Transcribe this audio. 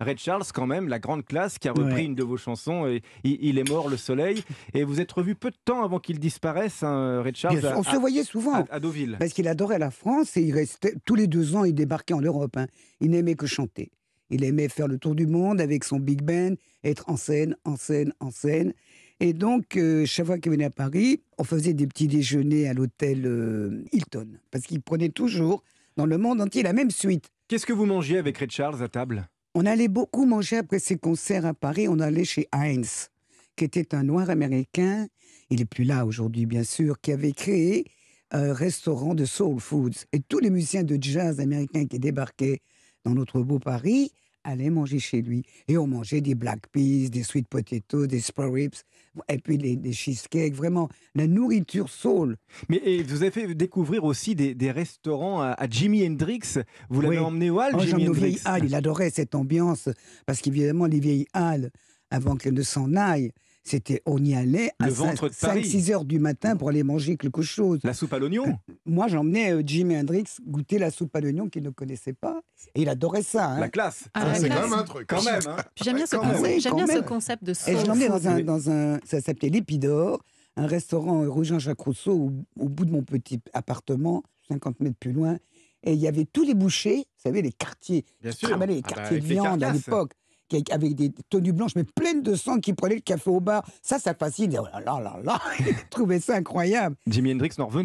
Red Charles, quand même, la grande classe qui a repris une de vos chansons, et il est mort le soleil. Et vous êtes revu peu de temps avant qu'il disparaisse, hein, Charles. on se voyait souvent à, Deauville. Parce qu'il adorait la France et il restait tous les deux ans, il débarquait en Europe. Hein. Il n'aimait que chanter. Il aimait faire le tour du monde avec son big band, être en scène, en scène, en scène. Et donc, euh, chaque fois qu'il venait à Paris, on faisait des petits déjeuners à l'hôtel euh, Hilton, parce qu'il prenait toujours dans le monde entier la même suite. Qu'est-ce que vous mangiez avec Red Charles à table on allait beaucoup manger après ces concerts à Paris. On allait chez Heinz, qui était un noir américain. Il est plus là aujourd'hui, bien sûr, qui avait créé un euh, restaurant de soul foods. Et tous les musiciens de jazz américains qui débarquaient dans notre beau Paris allait manger chez lui. Et on mangeait des black peas, des sweet potatoes, des spare ribs, et puis des cheesecakes, vraiment la nourriture saule. Mais vous avez fait découvrir aussi des, restaurants à, Jimi Hendrix. Vous l'avez emmené au Hall, oh, Jimi Hendrix. Vieilles il adorait cette ambiance, parce qu'évidemment, les vieilles halles, avant qu'elles ne s'en aillent, c'était, on y allait à 5-6 heures du matin pour aller manger quelque chose. La soupe à l'oignon euh, Moi, j'emmenais Jim euh, Jimi Hendrix goûter la soupe à l'oignon qu'il ne connaissait pas. Et il adorait ça. Hein. La classe ah, C'est quand même un truc. Quand même. Hein. J'aime bien, ce, ah ce concept de soupe. Et je l'emmenais dans un, dans un. Ça s'appelait l'Épidore, un restaurant rue Jean-Jacques Rousseau, au, bout de mon petit appartement, 50 mètres plus loin. Et il y avait tous les bouchers, vous savez, les quartiers. Bien les ah bah, quartiers de viande à l'époque avec des tenues blanches, mais pleines de sang, qui prenaient le café au bar. Ça, ça fascine. Oh là là trouvais ça incroyable. Jimi Hendrix